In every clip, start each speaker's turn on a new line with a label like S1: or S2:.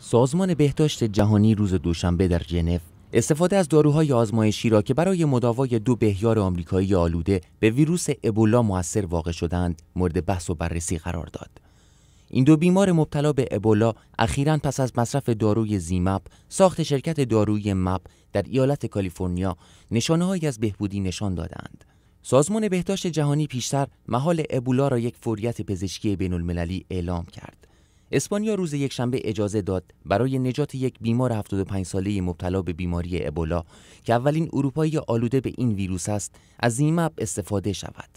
S1: سازمان بهداشت جهانی روز دوشنبه در ژنو استفاده از داروهای آزمایشی را که برای مداوای دو بهیار آمریکایی آلوده به ویروس ابولا موثر واقع شدند مورد بحث و بررسی قرار داد این دو بیمار مبتلا به ابولا اخیرا پس از مصرف داروی زیمپ ساخت شرکت داروی مپ در ایالت کالیفرنیا نشانههایی از بهبودی نشان دادند سازمان بهداشت جهانی پیشتر محال ابولا را یک فوریت پزشکی بین المللی اعلام کرد اسپانیا روز یکشنبه اجازه داد برای نجات یک بیمار 75 ساله مبتلا به بیماری ابولا که اولین اروپایی آلوده به این ویروس است از زیمب استفاده شود.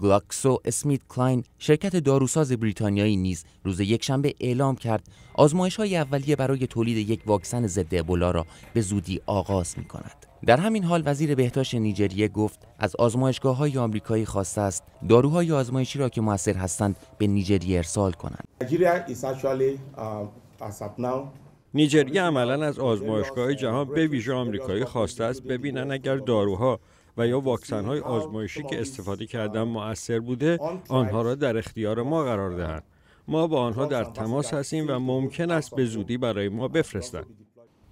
S1: گلاکسو اسمیت کلاین شرکت داروساز بریتانیایی نیز روز یکشنبه اعلام کرد آزمایش های اولیه برای تولید یک واکسن ضد ابولا را به زودی آغاز می کند. در همین حال وزیر بهداشت نیجریه گفت از آزمایشگاه های آمریکایی خواسته است داروهای آزمایشی را که موثر هستند به نیجریه ارسال کنند. Uh, نیجریه
S2: عملا از آزمایشگاه جهان به ویژه آمریکایی خواسته است ببینن اگر داروها و یا واکسن های آزمایشی که استفاده کردن مؤثر بوده آنها را در اختیار ما قرار دهند ما با آنها در تماس هستیم و ممکن است به زودی برای ما بفرستند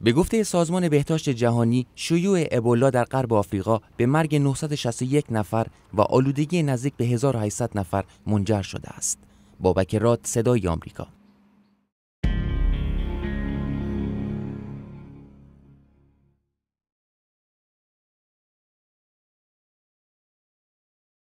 S1: به گفته سازمان بهداشت جهانی شیوع ابولا در غرب آفریقا به مرگ 961 نفر و آلودگی نزدیک به 1800 نفر منجر شده است بابک راد صدای آمریکا